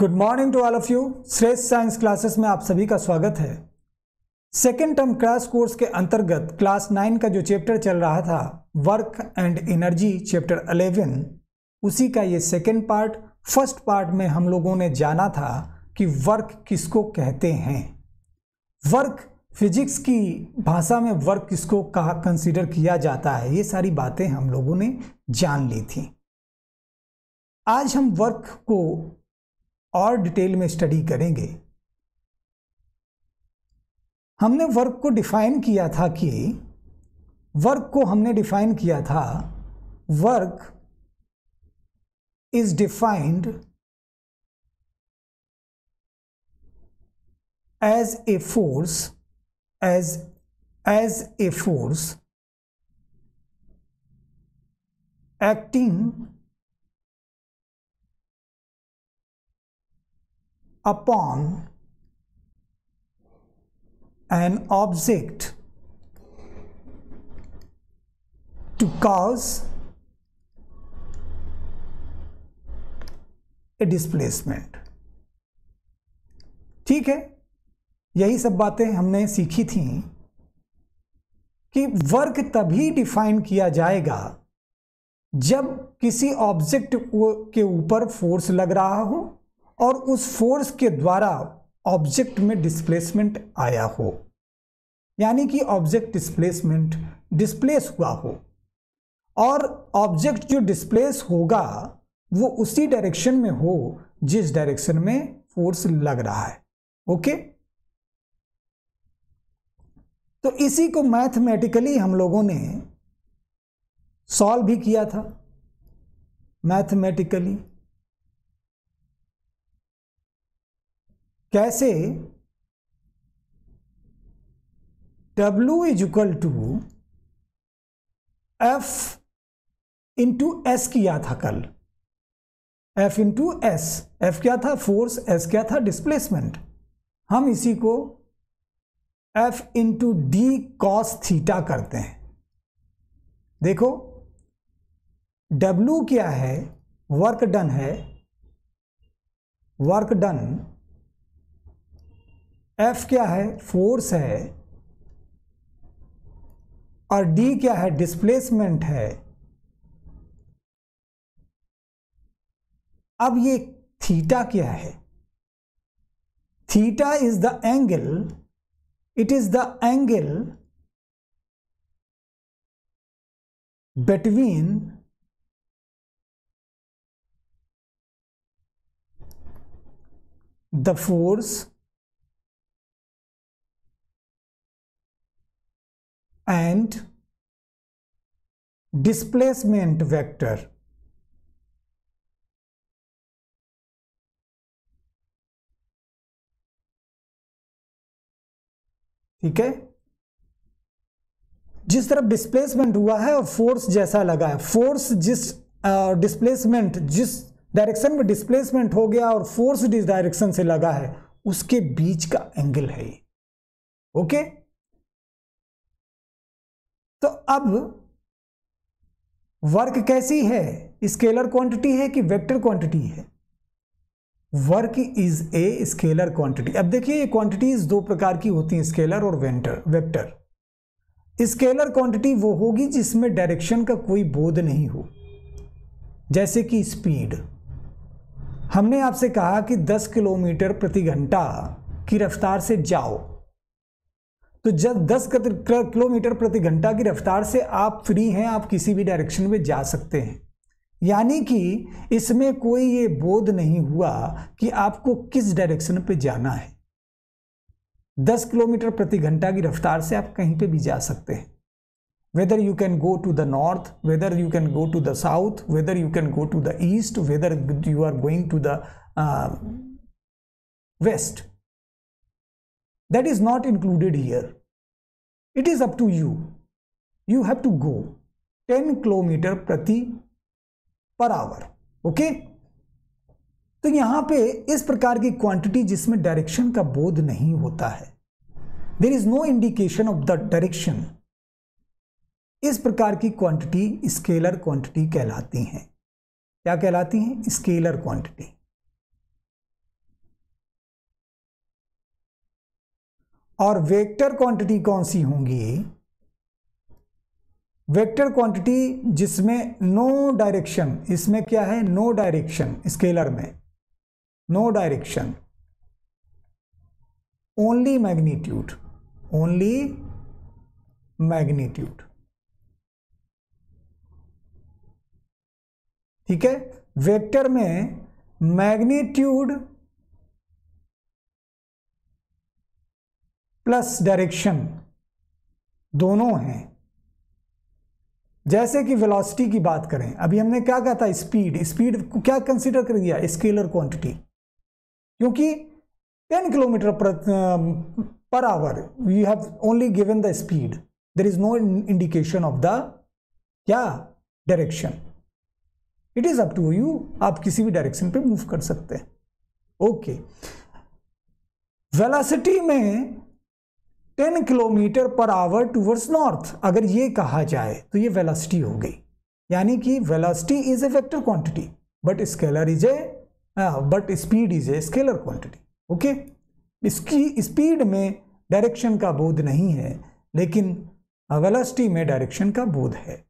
Good morning to all of you Shreshth science classes में आप सभी का स्वागत है सेकेंड टर्म क्रैश कोर्स के अंतर्गत क्लास नाइन का जो चैप्टर चल रहा था work and energy chapter eleven उसी का ये सेकेंड पार्ट फर्स्ट पार्ट में हम लोगों ने जाना था कि वर्क किसको कहते हैं वर्क फिजिक्स की भाषा में वर्क किसको कहा कंसिडर किया जाता है ये सारी बातें हम लोगों ने जान ली थी आज हम वर्क को और डिटेल में स्टडी करेंगे हमने वर्क को डिफाइन किया था कि वर्क को हमने डिफाइन किया था work is defined as a force as as a force acting upon an object to cause a displacement ठीक है यही सब बातें हमने सीखी थी कि वर्क तभी डिफाइन किया जाएगा जब किसी ऑब्जेक्ट के ऊपर फोर्स लग रहा हो और उस फोर्स के द्वारा ऑब्जेक्ट में डिस्प्लेसमेंट आया हो यानी कि ऑब्जेक्ट डिस्प्लेसमेंट डिस्प्लेस हुआ हो और ऑब्जेक्ट जो डिस्प्लेस होगा वो उसी डायरेक्शन में हो जिस डायरेक्शन में फोर्स लग रहा है ओके तो इसी को मैथमेटिकली हम लोगों ने सॉल्व भी किया था मैथमेटिकली कैसे W is equal to F into s किया था कल F इंटू एस एफ क्या था फोर्स एस क्या था डिस्प्लेसमेंट हम इसी को F into d cos theta करते हैं देखो W क्या है वर्क डन है वर्क डन एफ क्या है फोर्स है और डी क्या है डिस्प्लेसमेंट है अब ये थीटा क्या है theta is the angle it is the angle between the force and displacement vector ठीक है जिस तरफ डिस्प्लेसमेंट हुआ है और फोर्स जैसा लगा है फोर्स जिस डिस्प्लेसमेंट uh, जिस डायरेक्शन में डिस्प्लेसमेंट हो गया और फोर्स जिस डायरेक्शन से लगा है उसके बीच का एंगल है ओके okay? तो अब वर्क कैसी है स्केलर क्वांटिटी है कि वेक्टर क्वांटिटी है work is a scalar quantity अब देखिए ये क्वांटिटीज दो प्रकार की होती हैं स्केलर और वेंटर वेक्टर स्केलर क्वांटिटी वो होगी जिसमें डायरेक्शन का कोई बोध नहीं हो जैसे कि स्पीड हमने आपसे कहा कि 10 किलोमीटर प्रति घंटा की रफ्तार से जाओ तो जब 10 किलोमीटर प्रति घंटा की रफ्तार से आप फ्री हैं आप किसी भी डायरेक्शन में जा सकते हैं यानी कि इसमें कोई ये बोध नहीं हुआ कि आपको किस डायरेक्शन पे जाना है 10 किलोमीटर प्रति घंटा की रफ्तार से आप कहीं पे भी जा सकते हैं whether you can go to the north whether you can go to the south whether you can go to the east whether you are going to the west that is not included here. It is up to you. You have to go 10 kilometre प्रति per hour okay okay? तो यहां पे इस प्रकार की quantity जिसमें direction का बोध नहीं होता है there is no indication of the direction इस प्रकार की क्वांटिटी स्केलर क्वांटिटी कहलाती हैं क्या कहलाती हैं स्केलर क्वांटिटी और वेक्टर क्वांटिटी कौन सी होंगी वेक्टर क्वांटिटी जिसमें नो डायरेक्शन इसमें क्या है नो डायरेक्शन स्केलर में no direction only magnitude only magnitude ठीक है वेक्टर में मैग्नीट्यूड प्लस डायरेक्शन दोनों हैं जैसे कि वेलोसिटी की बात करें अभी हमने क्या कहा था स्पीड स्पीड को क्या कंसीडर कर दिया स्केलर क्वांटिटी क्योंकि 10 kilometre per hour you have only given the speed there is no indication of the क्या direction it is up to you आप किसी भी डायरेक्शन पे मूव कर सकते हैं ओके okay. वेलासिटी में ten kilometre per hour towards north अगर ये कहा जाए तो ये वेलासिटी हो गई यानी कि velocity is a vector quantity but scalar is a but speed is a scalar quantity okay इसकी स्पीड में डायरेक्शन का बोध नहीं है लेकिन वेलासिटी में डायरेक्शन का बोध है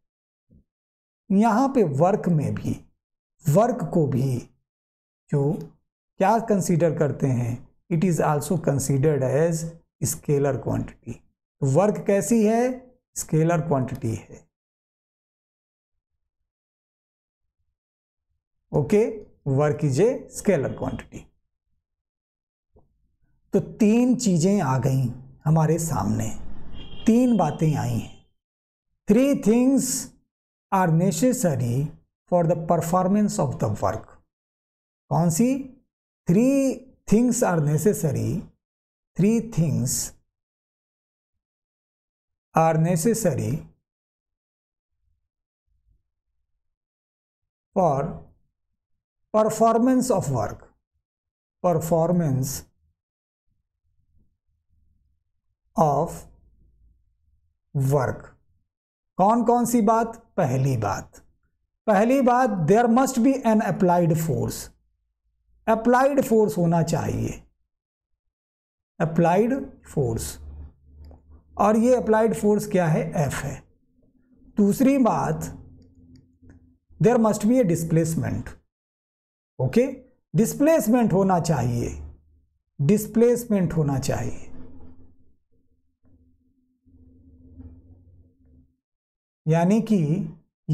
यहाँ पे वर्क में भी वर्क को भी जो क्या कंसीडर करते हैं it is also considered as scalar quantity तो वर्क कैसी है स्केलर क्वांटिटी है okay work is a scalar quantity तो तीन चीजें आ गई हमारे सामने तीन बातें आई हैं three things are necessary for the performance of the work कौन सी three things are necessary three things are necessary for performance of work performance of work कौन कौन सी बात पहली बात पहली बात there must be an applied force applied force होना चाहिए अप्लाइड फोर्स और ये अप्लाइड फोर्स क्या है एफ है दूसरी बात there must be a displacement okay displacement होना चाहिए डिस्प्लेसमेंट होना चाहिए यानी कि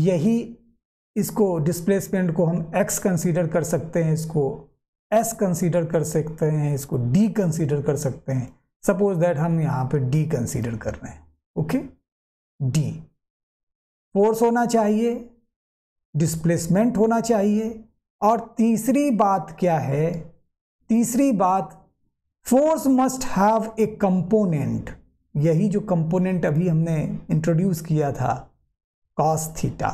यही इसको डिस्प्लेसमेंट को हम एक्स कंसीडर कर सकते हैं इसको एस कंसीडर कर सकते हैं इसको डी कंसीडर कर सकते हैं सपोज दैट हम यहाँ पे डी कंसीडर कर रहे हैं ओके डी फोर्स होना चाहिए डिस्प्लेसमेंट होना चाहिए और तीसरी बात क्या है तीसरी बात force must have a component यही जो कंपोनेंट अभी हमने इंट्रोड्यूस किया था कॉस थीटा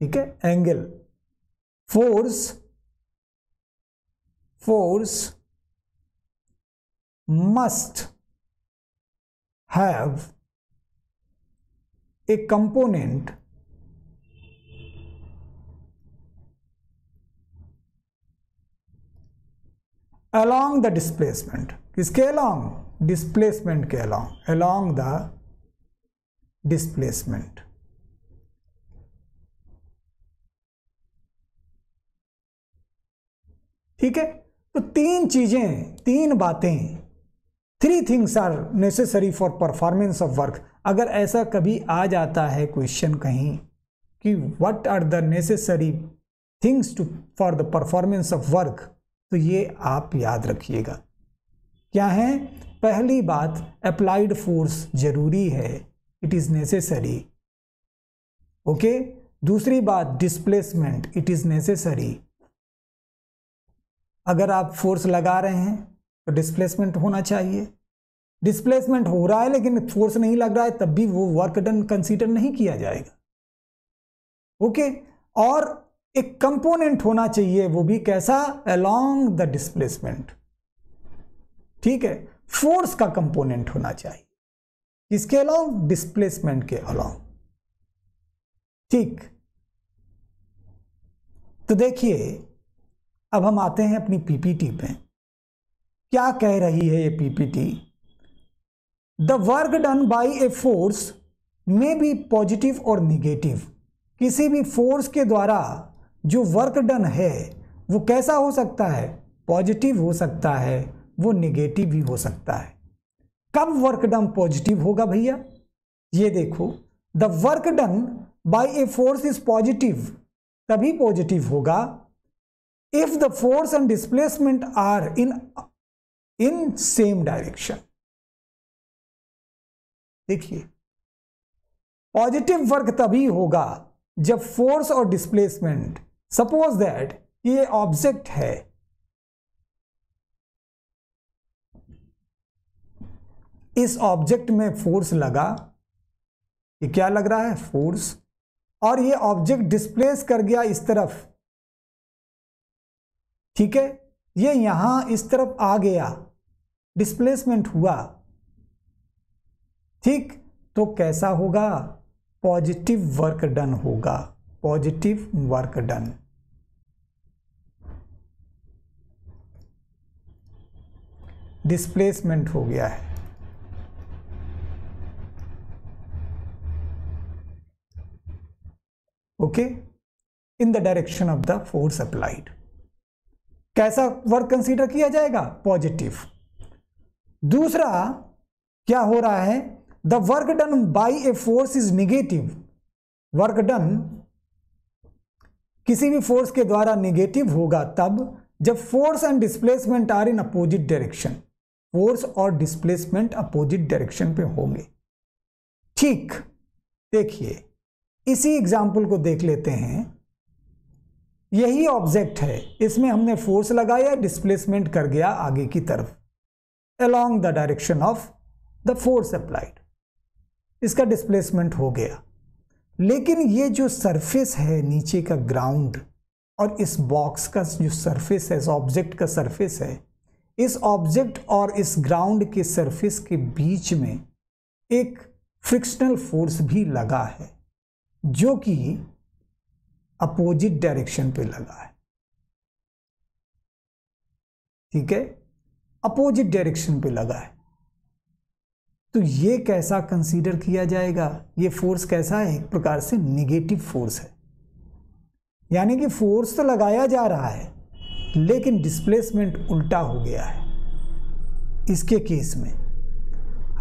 ठीक है angle force force must have a component along the displacement किसके along displacement के along along the displacement ठीक है तो तीन चीज़ें तीन बातें three things are necessary for performance of work अगर ऐसा कभी आ जाता है क्वेश्चन कहीं कि what are the necessary things to for the performance of work तो ये आप याद रखिएगा क्या है पहली बात अप्लाइड फोर्स जरूरी है इट इज़ नेसेसरी ओके दूसरी बात डिस्प्लेसमेंट इट इज़ नेसेसरी अगर आप फोर्स लगा रहे हैं तो डिस्प्लेसमेंट होना चाहिए डिस्प्लेसमेंट हो रहा है लेकिन फोर्स नहीं लग रहा है तब भी वो वर्क डन कंसीडर नहीं किया जाएगा ओके और एक कंपोनेंट होना चाहिए वो भी कैसा अलोंग द डिस्प्लेसमेंट ठीक है फोर्स का कंपोनेंट होना चाहिए किसके अलोंग डिस्प्लेसमेंट के अलोंग ठीक तो देखिए अब हम आते हैं अपनी पीपीटी पे क्या कह रही है ये PPT the work done by a force में बी पॉजिटिव और निगेटिव किसी भी फोर्स के द्वारा जो वर्क डन है वो कैसा हो सकता है पॉजिटिव हो सकता है वो निगेटिव भी हो सकता है कब वर्क डन पॉजिटिव होगा भैया ये देखो the work done by a force is positive तभी पॉजिटिव होगा if the force and displacement are in in same direction देखिए पॉजिटिव वर्क तभी होगा जब फोर्स और डिस्प्लेसमेंट सपोज दैट ये ऑब्जेक्ट है इस ऑब्जेक्ट में फोर्स लगा ये क्या लग रहा है फोर्स और ये ऑब्जेक्ट डिस्प्लेस कर गया इस तरफ ठीक है ये यहां इस तरफ आ गया डिस्प्लेसमेंट हुआ ठीक तो कैसा होगा पॉजिटिव वर्क डन होगा पॉजिटिव वर्क डन डिस्प्लेसमेंट हो गया है okay in the direction of the force applied कैसा वर्ड कंसीडर किया जाएगा पॉजिटिव दूसरा क्या हो रहा है the work done by a force is negative work done किसी भी फोर्स के द्वारा निगेटिव होगा तब जब force and displacement are in opposite direction force और डिस्प्लेसमेंट अपोजिट डायरेक्शन पे होंगे ठीक देखिए इसी एग्जाम्पल को देख लेते हैं यही ऑब्जेक्ट है इसमें हमने फोर्स लगाया डिस्प्लेसमेंट कर गया आगे की तरफ along the direction of the force applied इसका डिस्प्लेसमेंट हो गया लेकिन ये जो सरफेस है नीचे का ग्राउंड और इस बॉक्स का जो सरफेस है इस ऑब्जेक्ट का सरफेस है इस ऑब्जेक्ट और इस ग्राउंड के सरफेस के बीच में एक फ्रिक्शनल फोर्स भी लगा है जो कि अपोजिट डायरेक्शन पे लगा है ठीक है अपोजिट डायरेक्शन पे लगा है तो ये कैसा कंसीडर किया जाएगा ये फोर्स कैसा है एक प्रकार से निगेटिव फोर्स है यानी कि फोर्स तो लगाया जा रहा है लेकिन डिस्प्लेसमेंट उल्टा हो गया है इसके केस में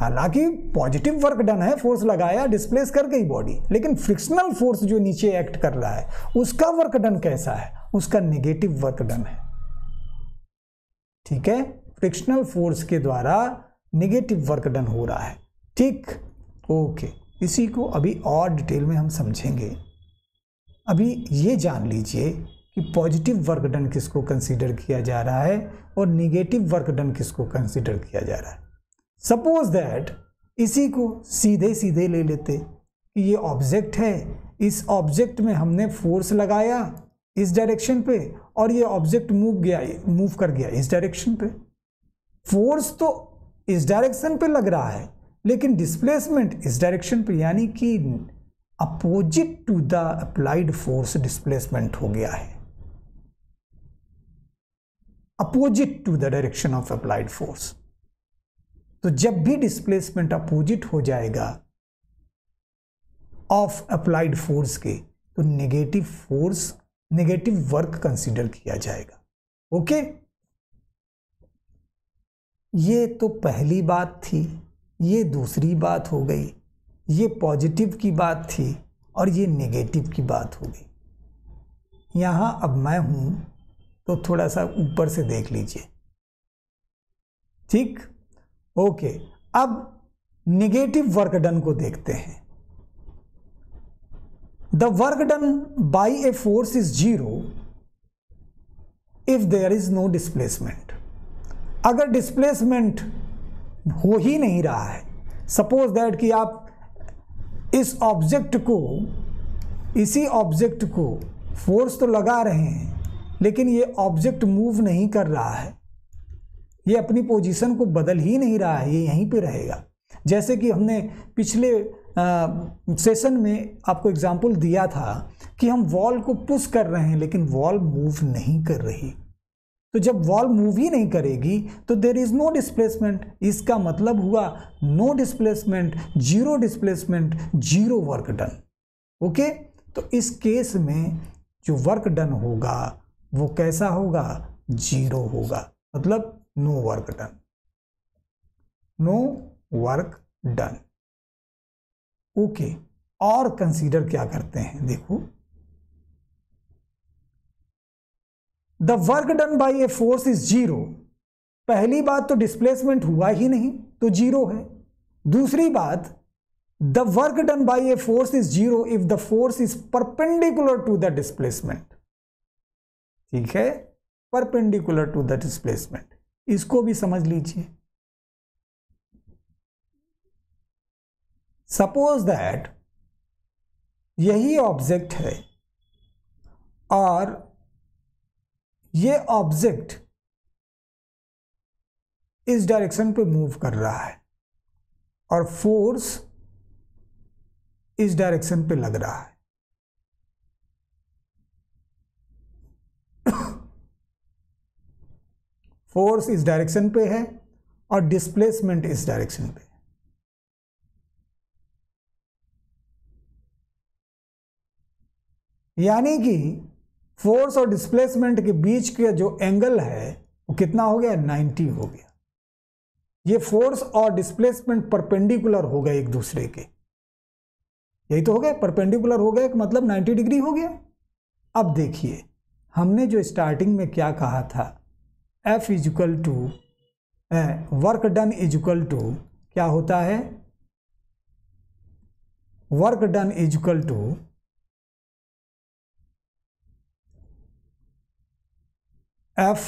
हालांकि पॉजिटिव वर्क डन है फोर्स लगाया डिस्प्लेस कर गई बॉडी लेकिन फ्रिक्शनल फोर्स जो नीचे एक्ट कर रहा है उसका वर्क डन कैसा है उसका नेगेटिव वर्क डन है ठीक है फ्रिक्शनल फोर्स के द्वारा नेगेटिव वर्क डन हो रहा है ठीक ओके इसी को अभी और डिटेल में हम समझेंगे अभी ये जान लीजिए कि पॉजिटिव वर्क डन किसको कंसीडर किया जा रहा है और निगेटिव वर्क डन किसको कंसीडर किया जा रहा है सपोज दैट इसी को सीधे सीधे ले लेते कि ये ऑब्जेक्ट है इस ऑब्जेक्ट में हमने फोर्स लगाया इस डायरेक्शन पे और ये ऑब्जेक्ट मूव गया मूव कर गया इस डायरेक्शन पे फोर्स तो इस डायरेक्शन पे लग रहा है लेकिन डिस्प्लेसमेंट इस डायरेक्शन पे यानी कि opposite to the applied force displacement हो गया है opposite to the direction of applied force तो जब भी डिस्प्लेसमेंट अपोजिट हो जाएगा ऑफ अप्लाइड फोर्स के तो negative force negative work consider किया जाएगा ओके ये तो पहली बात थी ये दूसरी बात हो गई ये पॉजिटिव की बात थी और ये नेगेटिव की बात हो गई यहाँ अब मैं हूँ तो थोड़ा सा ऊपर से देख लीजिए ठीक ओके अब निगेटिव वर्क डन को देखते हैं the work done by a force is zero if there is no displacement अगर डिस्प्लेसमेंट हो ही नहीं रहा है सपोज दैट कि आप इस ऑब्जेक्ट को इसी ऑब्जेक्ट को फोर्स तो लगा रहे हैं लेकिन ये ऑब्जेक्ट मूव नहीं कर रहा है ये अपनी पोजीशन को बदल ही नहीं रहा है ये यहीं पे रहेगा जैसे कि हमने पिछले सेशन में आपको एग्जाम्पल दिया था कि हम वॉल को पुश कर रहे हैं लेकिन वॉल मूव नहीं कर रही तो जब वॉल मूव ही नहीं करेगी तो देर इज़ नो डिस्प्लेसमेंट इसका मतलब हुआ no displacement zero displacement zero work done okay तो इस केस में जो वर्क डन होगा वो कैसा होगा जीरो होगा मतलब no work done no work done okay और कंसीडर क्या करते हैं देखो the work done by a force is zero पहली बात तो डिस्प्लेसमेंट हुआ ही नहीं तो जीरो है दूसरी बात the work done by a force is zero if the force is perpendicular to the displacement ठीक है परपेंडिकुलर टू द डिस्प्लेसमेंट इसको भी समझ लीजिए सपोज दैट यही ऑब्जेक्ट है और ये ऑब्जेक्ट इस डायरेक्शन पे मूव कर रहा है और फोर्स इस डायरेक्शन पे लग रहा है फोर्स इस डायरेक्शन पे है और डिस्प्लेसमेंट इस डायरेक्शन पे यानी कि फोर्स और डिस्प्लेसमेंट के बीच के जो एंगल है वो कितना हो गया 90 हो गया ये फोर्स और डिस्प्लेसमेंट परपेंडिकुलर हो गए एक दूसरे के यही तो हो गया परपेंडिकुलर हो गया मतलब 90 डिग्री हो गया अब देखिए हमने जो स्टार्टिंग में क्या कहा था F is equal to work done is equal to क्या होता है work done is equal to F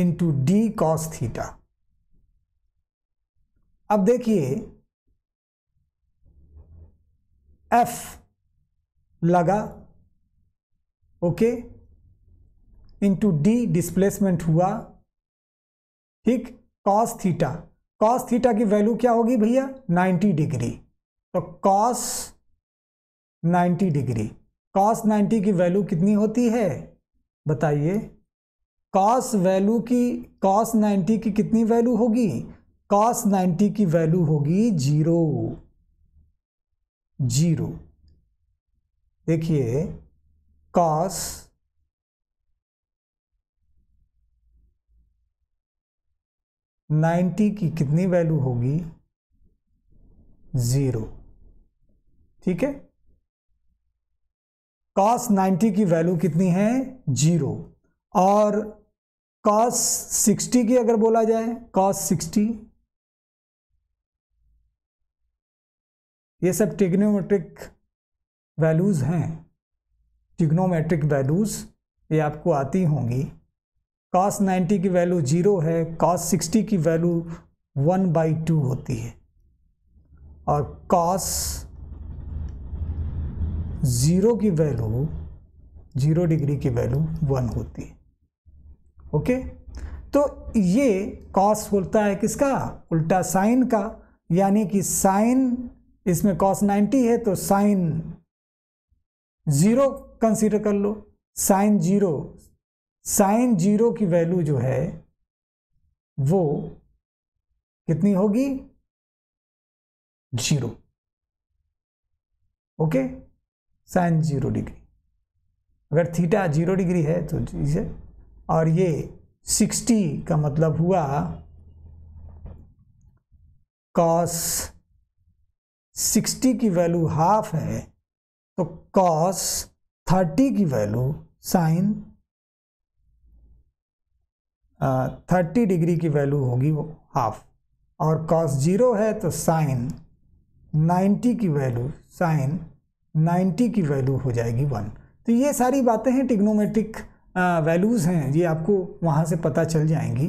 into d cos theta अब देखिए एफ लगा okay okay? Into d displacement हुआ ठीक कॉस थीटा कॉस थीटा की वैल्यू क्या होगी भैया 90 डिग्री तो कॉस 90 डिग्री कॉस 90 की वैल्यू कितनी होती है बताइए कॉस वैल्यू की कॉस 90 की कितनी वैल्यू होगी कॉस 90 की वैल्यू होगी जीरो जीरो देखिए कॉस 90 की कितनी वैल्यू होगी ज़ीरो ठीक है कॉस 90 की वैल्यू कितनी है जीरो और कॉस 60 की अगर बोला जाए कॉस 60 ये सब टिग्नोमेट्रिक वैल्यूज़ हैं टिग्नोमेट्रिक वैल्यूज़ ये आपको आती होंगी कास 90 की वैल्यू ज़ीरो है कॉस 60 की वैल्यू वन बाई टू होती है और कास ज़ीरो की वैल्यू ज़ीरो डिग्री की वैल्यू वन होती है ओके तो ये कॉस होता है किसका उल्टा साइन का यानी कि साइन इसमें कॉस 90 है तो साइन ज़ीरो कंसीडर कर लो साइन ज़ीरो साइन जीरो की वैल्यू जो है वो कितनी होगी zero okay sine zero degree अगर थीटा जीरो डिग्री है तो इसे और ये सिक्सटी का मतलब हुआ कॉस सिक्सटी की वैल्यू हाफ है तो कॉस थर्टी की वैल्यू साइन थर्टी डिग्री की वैल्यू होगी वो हाफ और कॉस जीरो है तो साइन नाइन्टी की वैल्यू साइन नाइन्टी की वैल्यू हो जाएगी वन तो ये सारी बातें हैं टिग्नोमेट्रिक वैल्यूज़ हैं ये आपको वहाँ से पता चल जाएंगी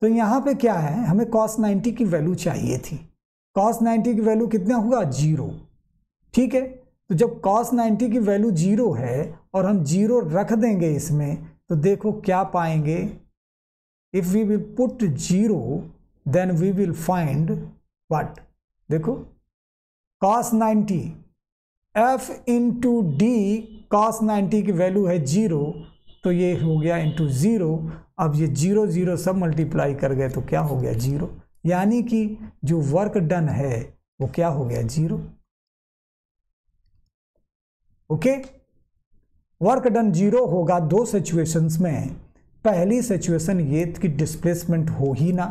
तो यहाँ पे क्या है हमें कॉस नाइन्टी की वैल्यू चाहिए थी कॉस नाइन्टी की वैल्यू कितना हुआ जीरो ठीक है तो जब कॉस नाइन्टी की वैल्यू जीरो है और हम जीरो रख देंगे इसमें तो देखो क्या पाएंगे if we will put zero then we will find what देखो cos 90 F into d cos ninety की वैल्यू है जीरो तो ये हो गया इंटू ज़ीरो अब ये जीरो ज़ीरो सब मल्टीप्लाई कर गए तो क्या हो गया जीरो यानी कि जो वर्क डन है वो क्या हो गया zero okay work done zero होगा दो सिचुएशंस में पहली सिचुएशन ये कि डिस्प्लेसमेंट हो ही ना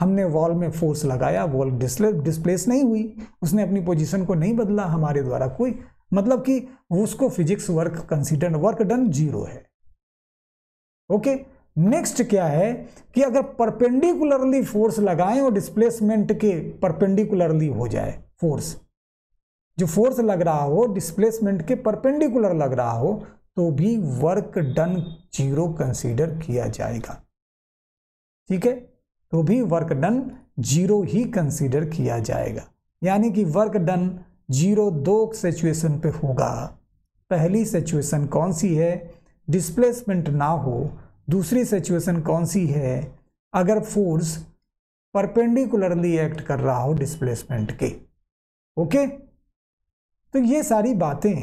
हमने वॉल में फोर्स लगाया वॉल डिस्प्लेस नहीं हुई उसने अपनी पोजीशन को नहीं बदला हमारे द्वारा कोई मतलब कि उसको physics work consider work done zero है ओके नेक्स्ट क्या है कि अगर परपेंडिकुलरली फोर्स लगाएं और डिस्प्लेसमेंट के परपेंडिकुलरली हो जाए फोर्स जो फोर्स लग रहा हो डिस्प्लेसमेंट के परपेंडिकुलर लग रहा हो तो भी वर्क डन जीरो कंसीडर किया जाएगा ठीक है तो भी वर्क डन जीरो ही कंसीडर किया जाएगा यानी कि वर्क डन जीरो दो सिचुएशन पे होगा पहली सिचुएशन कौन सी है डिस्प्लेसमेंट ना हो दूसरी सिचुएशन कौन सी है अगर फोर्स परपेंडिकुलरली एक्ट कर रहा हो डिस्प्लेसमेंट के ओके तो ये सारी बातें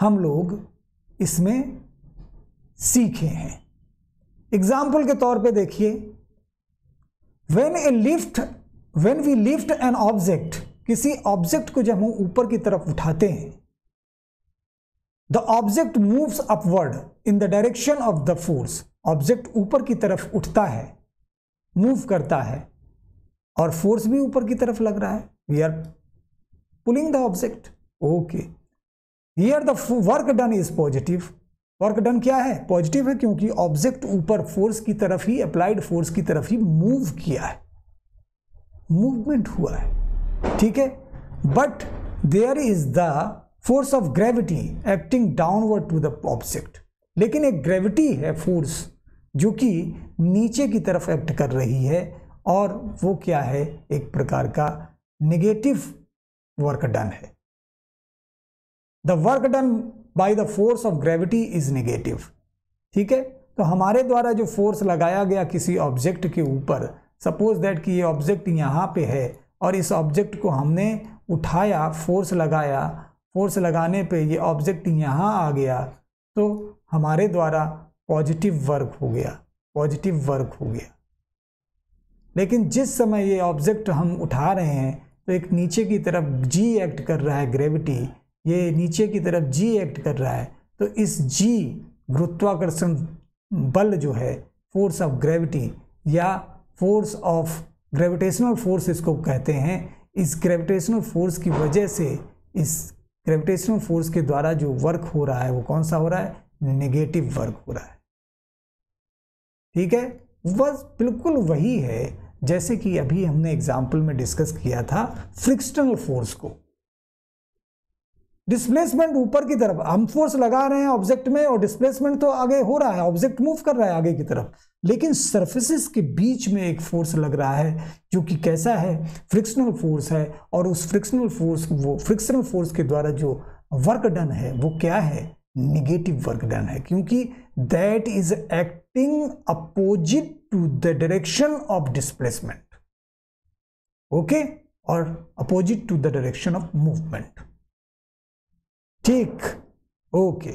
हम लोग इसमें सीखे हैं एग्जाम्पल के तौर पे देखिए when a lift when we lift an object किसी ऑब्जेक्ट को जब हम ऊपर की तरफ उठाते हैं the object moves upward in the direction of the force object ऊपर की तरफ उठता है मूव करता है और फोर्स भी ऊपर की तरफ लग रहा है we are pulling the object okay here the work done is positive work done क्या है पॉजिटिव है क्योंकि ऑब्जेक्ट ऊपर फोर्स की तरफ ही अप्लाइड फोर्स की तरफ ही मूव किया है मूवमेंट हुआ है ठीक है but there is the force of gravity acting downward to the object लेकिन एक ग्रेविटी है फोर्स जो कि नीचे की तरफ एक्ट कर रही है और वो क्या है एक प्रकार का नेगेटिव वर्क डन है the work done by the force of gravity is negative ठीक है तो हमारे द्वारा जो फोर्स लगाया गया किसी ऑब्जेक्ट के ऊपर सपोज दैट कि ये ऑब्जेक्ट यहाँ पे है और इस ऑब्जेक्ट को हमने उठाया फोर्स लगाया फोर्स लगाने पे ये ऑब्जेक्ट यहाँ आ गया तो हमारे द्वारा पॉजिटिव वर्क हो गया पॉजिटिव वर्क हो गया लेकिन जिस समय ये ऑब्जेक्ट हम उठा रहे हैं तो एक नीचे की तरफ जी एक्ट कर रहा है ग्रेविटी ये नीचे की तरफ जी एक्ट कर रहा है तो इस जी गुरुत्वाकर्षण बल जो है फोर्स ऑफ ग्रेविटी या फोर्स ऑफ ग्रेविटेशनल फोर्स इसको कहते हैं इस ग्रेविटेशनल फोर्स की वजह से इस ग्रेविटेशनल फोर्स के द्वारा जो वर्क हो रहा है वो कौन सा हो रहा है नेगेटिव वर्क हो रहा है ठीक है बस बिल्कुल वही है जैसे कि अभी हमने एग्जाम्पल में डिस्कस किया था फ्रिक्शनल फोर्स को डिस्प्लेसमेंट ऊपर की तरफ हम फोर्स लगा रहे हैं ऑब्जेक्ट में और डिस्प्लेसमेंट तो आगे हो रहा है ऑब्जेक्ट मूव कर रहा है आगे की तरफ लेकिन सर्फेसिस के बीच में एक फोर्स लग रहा है जो कि कैसा है फ्रिक्शनल फोर्स है और उस फ्रिक्शनल फोर्स वो फ्रिक्शनल फोर्स के द्वारा जो वर्क डन है वो क्या है निगेटिव वर्क डन है क्योंकि that is acting opposite to the direction of displacement okay और opposite to the direction of movement ठीक ओके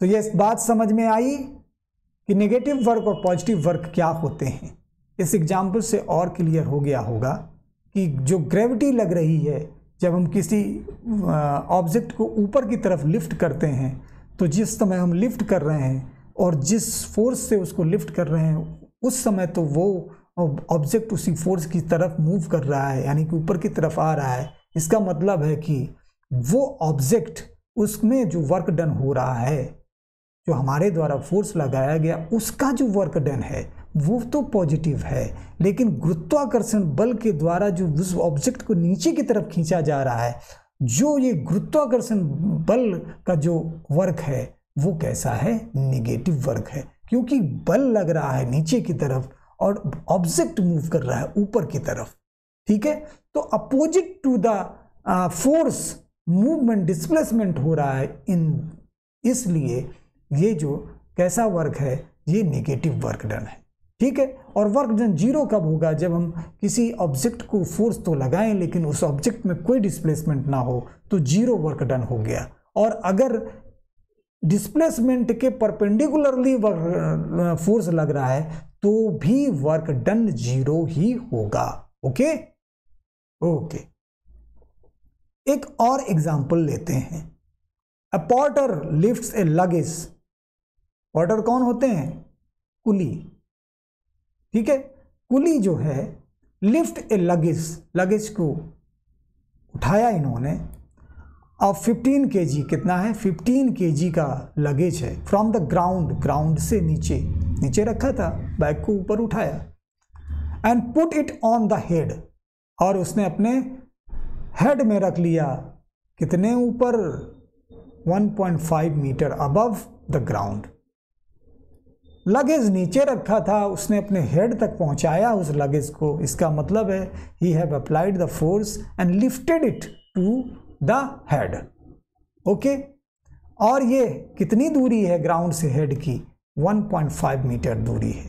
तो ये बात समझ में आई कि नेगेटिव वर्क और पॉजिटिव वर्क क्या होते हैं इस एग्जाम्पल से और क्लियर हो गया होगा कि जो ग्रेविटी लग रही है जब हम किसी ऑब्जेक्ट को ऊपर की तरफ लिफ्ट करते हैं तो जिस समय हम लिफ्ट कर रहे हैं और जिस फोर्स से उसको लिफ्ट कर रहे हैं उस समय तो वो ऑब्जेक्ट उसी फोर्स की तरफ मूव कर रहा है यानी कि ऊपर की तरफ आ रहा है इसका मतलब है कि वो ऑब्जेक्ट उसमें जो वर्क डन हो रहा है जो हमारे द्वारा फोर्स लगाया गया उसका जो वर्क डन है वो तो पॉजिटिव है लेकिन गुरुत्वाकर्षण बल के द्वारा जो उस ऑब्जेक्ट को नीचे की तरफ खींचा जा रहा है जो ये गुरुत्वाकर्षण बल का जो वर्क है वो कैसा है निगेटिव वर्क है क्योंकि बल लग रहा है नीचे की तरफ और ऑब्जेक्ट मूव कर रहा है ऊपर की तरफ ठीक है तो opposite to the force movement displacement हो रहा है इन इसलिए ये जो कैसा वर्क है ये नेगेटिव वर्क डन है ठीक है और वर्क डन जीरो कब होगा जब हम किसी ऑब्जेक्ट को फोर्स तो लगाएं लेकिन उस ऑब्जेक्ट में कोई डिस्प्लेसमेंट ना हो तो जीरो वर्क डन हो गया और अगर डिस्प्लेसमेंट के परपेंडिकुलरली फोर्स uh, लग रहा है तो भी वर्क डन जीरो ही होगा ओके ओके एक और एग्जांपल लेते हैं a porter lifts a luggage porter कौन होते हैं कुली ठीक है कुली जो है लिफ्ट ए लगेज लगेज को उठाया इन्होंने अब 15 के जी कितना है 15 के जी का लगेज है फ्रॉम द ग्राउंड ग्राउंड से नीचे नीचे रखा था बैग को ऊपर उठाया and put it on the head और उसने अपने हेड में रख लिया कितने ऊपर 1.5 metre above the ground luggage नीचे रखा था उसने अपने हेड तक पहुंचाया उस लगेज को इसका मतलब है he have applied the force and lifted it to the head okay और ये कितनी दूरी है ग्राउंड से हेड की 1.5 मीटर दूरी है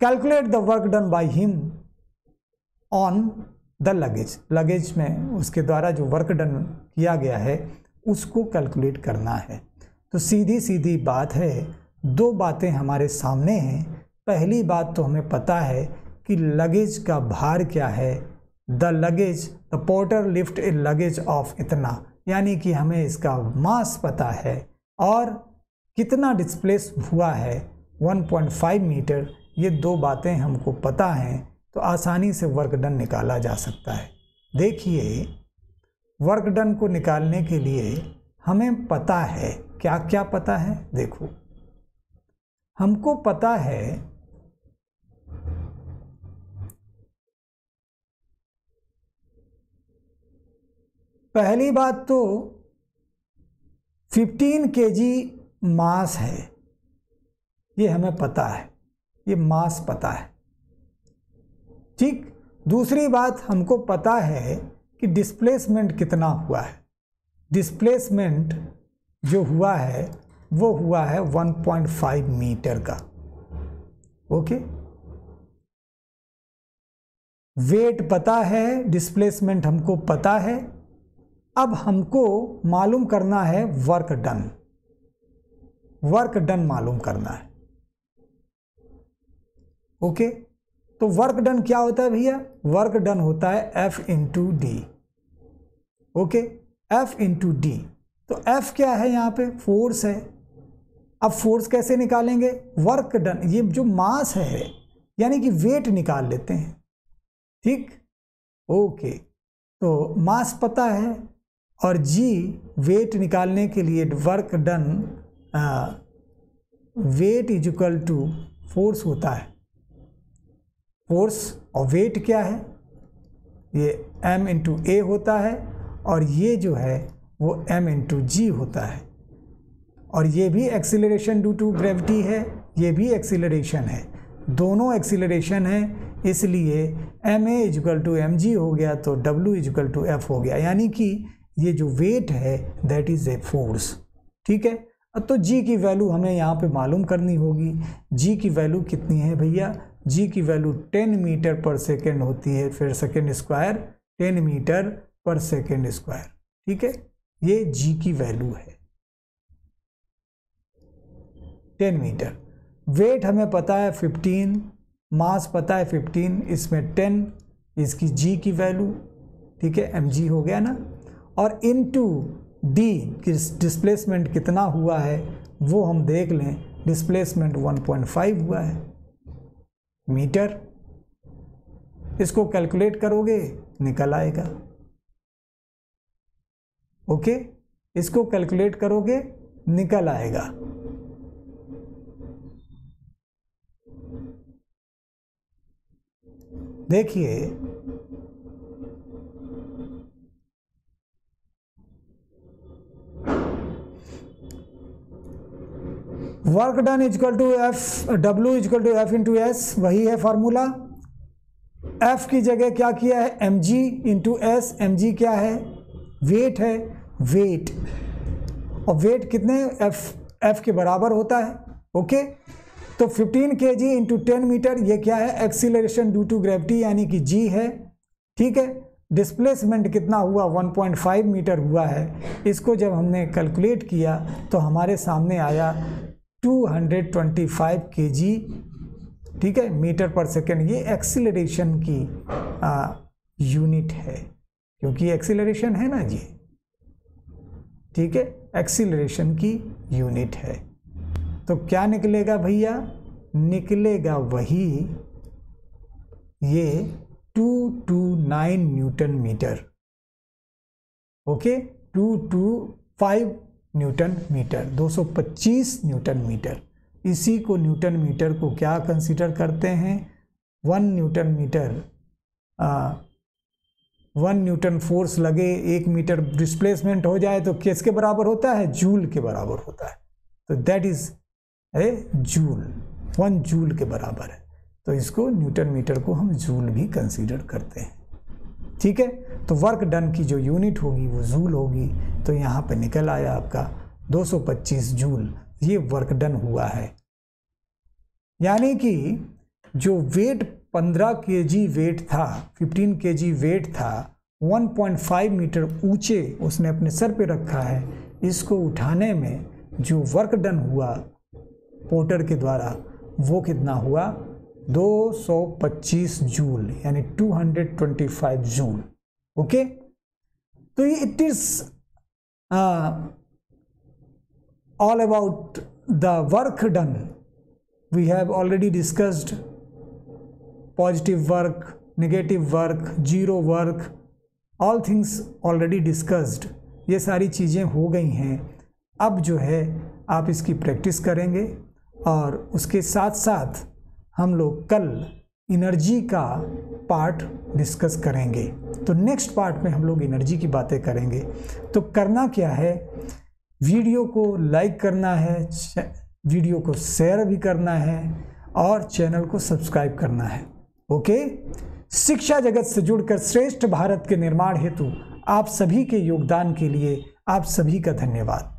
calculate the work done by him on the luggage luggage में उसके द्वारा जो वर्क डन किया गया है उसको कैलकुलेट करना है तो सीधी सीधी बात है दो बातें हमारे सामने हैं पहली बात तो हमें पता है कि लगेज का भार क्या है the luggage porter lift a luggage of इतना यानी कि हमें इसका मास पता है और कितना डिस्प्लेस हुआ है 1.5 मीटर ये दो बातें हमको पता हैं तो आसानी से वर्क डन निकाला जा सकता है देखिए वर्क डन को निकालने के लिए हमें पता है क्या क्या पता है देखो हमको पता है पहली बात तो 15 जी मांस है ये हमें पता है ये मास पता है ठीक दूसरी बात हमको पता है कि डिस्प्लेसमेंट कितना हुआ है डिस्प्लेसमेंट जो हुआ है वो हुआ है 1.5 मीटर का ओके वेट पता है डिस्प्लेसमेंट हमको पता है अब हमको मालूम करना है वर्क डन वर्क डन मालूम करना है ओके तो वर्क डन क्या होता है भैया वर्क डन होता है F into D okay F into D तो एफ क्या है यहां पे फोर्स है अब फोर्स कैसे निकालेंगे वर्क डन ये जो मास है यानी कि वेट निकाल लेते हैं ठीक ओके तो मास पता है और जी वेट निकालने के लिए work done weight is equal to force होता है फोर्स और वेट क्या है ये एम इंटू ए होता है और ये जो है वो एम इंटू जी होता है और ये भी एक्सीलरेशन डू टू ग्रेविटी है ये भी एक्सीलरेशन है दोनों एक्सीलरेशन है इसलिए M A is equal to M G हो गया तो डब्ल्यू इजल टू एफ हो गया यानी कि ये जो वेट है दैट इज़ ए फोर्स ठीक है अब तो जी की वैल्यू हमें यहाँ पे मालूम करनी होगी जी की वैल्यू कितनी है भैया जी की value ten metre per second होती है फिर second square ten metre per second square ठीक है ये जी की वैल्यू है टेन मीटर वेट हमें पता है फिफ्टीन मास पता है फिफ्टीन इसमें टेन इसकी जी की वैल्यू ठीक है एम जी हो गया ना और इन टू डी डिस्प्लेसमेंट कितना हुआ है वो हम देख लें डिस्प्लेसमेंट 1.5 हुआ है मीटर इसको कैलकुलेट करोगे निकल आएगा ओके इसको कैलकुलेट करोगे निकल आएगा देखिए work done is equal to F W is equal to F into S वही है फार्मूला एफ की जगह क्या किया है M G into S M G क्या है वेट है वेट और वेट कितने एफ एफ के बराबर होता है ओके तो 15 के जी इंटू टेन मीटर ये क्या है एक्सीलरेशन ड्यू टू ग्रेविटी यानी कि जी है ठीक है डिस्प्लेसमेंट कितना हुआ 1.5 मीटर हुआ है इसको जब हमने कैलकुलेट किया तो हमारे सामने आया 225 kg ठीक है मीटर पर सेकेंड ये एक्सीलरेशन की आ, यूनिट है क्योंकि एक्सीलरेशन है ना ये ठीक है एक्सीलरेशन की यूनिट है तो क्या निकलेगा भैया निकलेगा वही ये 229 newton metre okay 225 newton metre 225 newton metre इसी को न्यूटन मीटर को क्या कंसीडर करते हैं one newton metre one newton force लगे एक मीटर डिस्प्लेसमेंट हो जाए तो किसके बराबर होता है जूल के बराबर होता है तो that is a joule one joule के बराबर है तो इसको न्यूटन मीटर को हम जूल भी कंसीडर करते हैं ठीक है तो वर्क डन की जो यूनिट होगी वो जूल होगी तो यहाँ पे निकल आया आपका 225 जूल ये वर्क डन हुआ है यानी कि जो वेट 15 के वेट था 15 के वेट था 1.5 मीटर ऊंचे उसने अपने सर पे रखा है इसको उठाने में जो वर्क डन हुआ पोर्टर के द्वारा वो कितना हुआ 225 जूल यानी 225 जूल ओके तो ये it is all about the work done we have already discussed positive work negative work zero work all things already discussed ये सारी चीज़ें हो गई हैं अब जो है आप इसकी प्रैक्टिस करेंगे और उसके साथ साथ हम लोग कल एनर्जी का पार्ट डिस्कस करेंगे तो नेक्स्ट पार्ट में हम लोग एनर्जी की बातें करेंगे तो करना क्या है वीडियो को लाइक करना है वीडियो को शेयर भी करना है और चैनल को सब्सक्राइब करना है ओके शिक्षा जगत से जुड़कर श्रेष्ठ भारत के निर्माण हेतु आप सभी के योगदान के लिए आप सभी का धन्यवाद